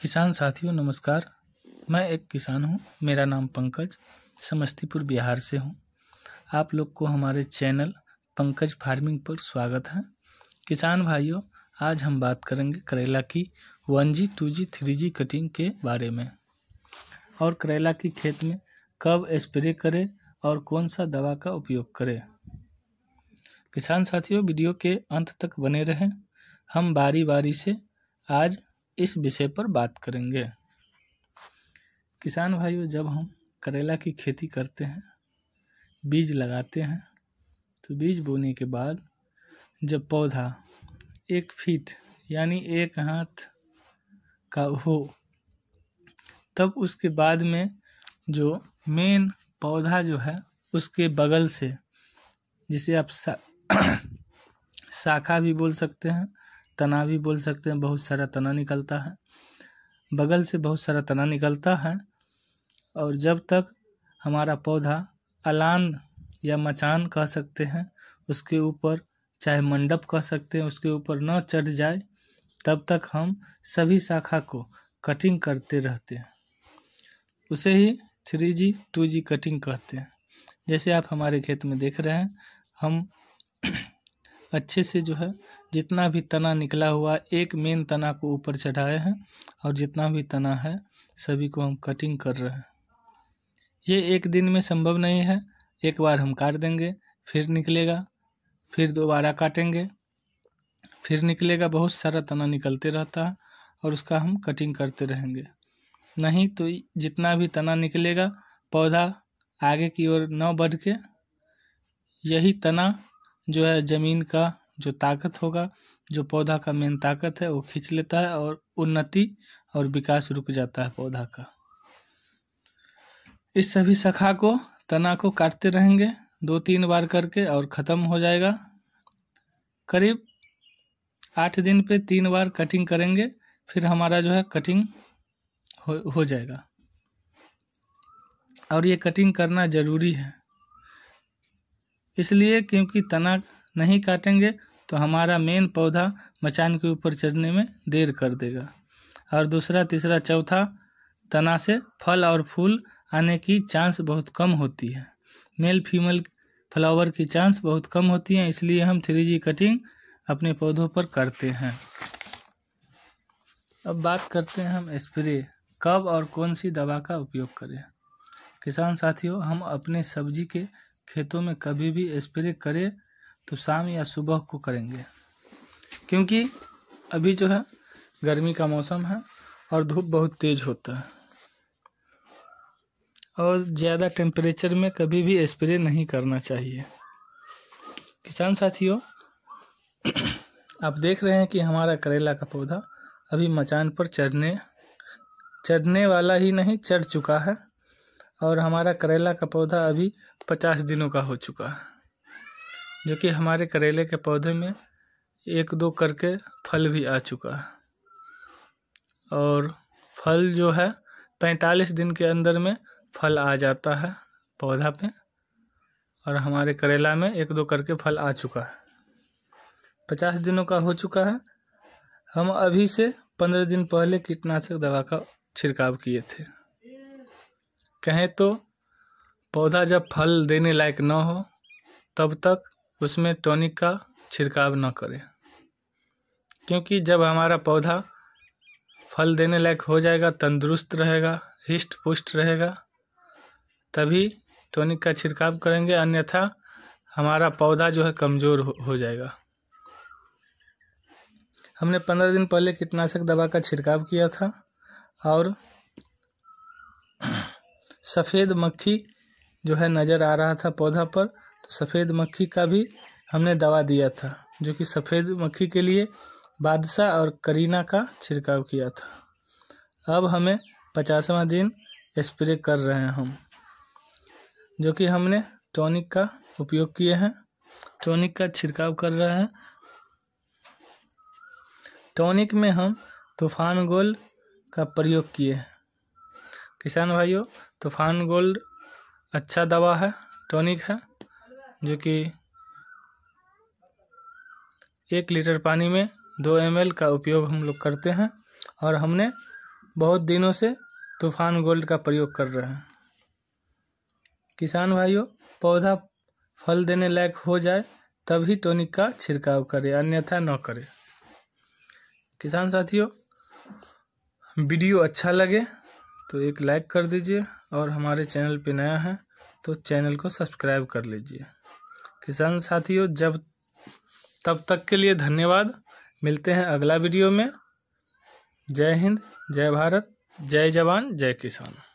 किसान साथियों नमस्कार मैं एक किसान हूँ मेरा नाम पंकज समस्तीपुर बिहार से हूँ आप लोग को हमारे चैनल पंकज फार्मिंग पर स्वागत है किसान भाइयों आज हम बात करेंगे करेला की one G two G three G cutting के बारे में और करेला की खेत में कब स्प्रे करें और कौन सा दवा का उपयोग करें किसान साथियों वीडियो के अंत तक बने रहें हम बारी बारी से आज इस विषय पर बात करेंगे किसान भाइयों जब हम करेला की खेती करते हैं बीज लगाते हैं तो बीज बोने के बाद जब पौधा एक फीट यानी एक हाथ का हो तब उसके बाद में जो मेन पौधा जो है उसके बगल से जिसे आप सा, शाखा भी बोल सकते हैं तना भी बोल सकते हैं बहुत सारा तना निकलता है बगल से बहुत सारा तना निकलता है और जब तक हमारा पौधा अलान या मचान कह सकते हैं उसके ऊपर चाहे मंडप कह सकते हैं उसके ऊपर न चढ़ जाए तब तक हम सभी शाखा को कटिंग करते रहते हैं उसे ही three G two G cutting कहते हैं जैसे आप हमारे खेत में देख रहे हैं हम अच्छे से जो है जितना भी तना निकला हुआ एक मेन तना को ऊपर चढ़ाए हैं और जितना भी तना है सभी को हम कटिंग कर रहे हैं ये एक दिन में संभव नहीं है एक बार हम काट देंगे फिर निकलेगा फिर दोबारा काटेंगे फिर निकलेगा बहुत सारा तना निकलते रहता है और उसका हम कटिंग करते रहेंगे नहीं तो जितना भी तना निकलेगा पौधा आगे की ओर न बढ़ के यही तना जो है ज़मीन का जो ताकत होगा जो पौधा का मेन ताकत है वो खींच लेता है और उन्नति और विकास रुक जाता है पौधा का इस सभी शाखा को तना को काटते रहेंगे दो तीन बार करके और ख़त्म हो जाएगा करीब आठ दिन पे तीन बार कटिंग करेंगे फिर हमारा जो है कटिंग हो हो जाएगा और ये कटिंग करना ज़रूरी है इसलिए क्योंकि तना नहीं काटेंगे तो हमारा मेन पौधा मचान के ऊपर चढ़ने में देर कर देगा और दूसरा तीसरा चौथा तना से फल और फूल आने की चांस बहुत कम होती है मेल फीमेल फ्लावर की चांस बहुत कम होती है इसलिए हम थ्री जी कटिंग अपने पौधों पर करते हैं अब बात करते हैं हम स्प्रे कब और कौन सी दवा का उपयोग करें किसान साथियों हम अपने सब्जी के खेतों में कभी भी स्प्रे करें तो शाम या सुबह को करेंगे क्योंकि अभी जो है गर्मी का मौसम है और धूप बहुत तेज होता है और ज़्यादा टेम्परेचर में कभी भी स्प्रे नहीं करना चाहिए किसान साथियों आप देख रहे हैं कि हमारा करेला का पौधा अभी मचान पर चढ़ने चढ़ने वाला ही नहीं चढ़ चुका है और हमारा करेला का पौधा अभी पचास दिनों का हो चुका है जो कि हमारे करेले के पौधे में एक दो करके फल भी आ चुका है और फल जो है पैंतालीस दिन के अंदर में फल आ जाता है पौधा पे और हमारे करेला में एक दो करके फल आ चुका है पचास दिनों का हो चुका है हम अभी से पंद्रह दिन पहले कीटनाशक दवा का छिड़काव किए थे कहें तो पौधा जब फल देने लायक न हो तब तक उसमें टॉनिक का छिड़काव न करें क्योंकि जब हमारा पौधा फल देने लायक हो जाएगा तंदुरुस्त रहेगा हिष्ट पुष्ट रहेगा तभी टॉनिक का छिड़काव करेंगे अन्यथा हमारा पौधा जो है कमज़ोर हो, हो जाएगा हमने पंद्रह दिन पहले कीटनाशक दवा का छिड़काव किया था और सफ़ेद मक्खी जो है नज़र आ रहा था पौधा पर तो सफ़ेद मक्खी का भी हमने दवा दिया था जो कि सफ़ेद मक्खी के लिए बादशाह और करीना का छिड़काव किया था अब हमें पचासवा दिन स्प्रे कर रहे हैं हम जो कि हमने टॉनिक का उपयोग किए हैं टॉनिक का छिड़काव कर रहे हैं टॉनिक में हम तूफान गोल का प्रयोग किए हैं किसान भाइयों तूफान गोल्ड अच्छा दवा है टॉनिक है जो कि एक लीटर पानी में दो एम का उपयोग हम लोग करते हैं और हमने बहुत दिनों से तूफान गोल्ड का प्रयोग कर रहे हैं किसान भाइयों पौधा फल देने लायक हो जाए तभी टॉनिक का छिड़काव करें अन्यथा न करें किसान साथियों वीडियो अच्छा लगे तो एक लाइक कर दीजिए और हमारे चैनल पे नया है तो चैनल को सब्सक्राइब कर लीजिए किसान साथियों जब तब तक के लिए धन्यवाद मिलते हैं अगला वीडियो में जय हिंद जय भारत जय जवान जय किसान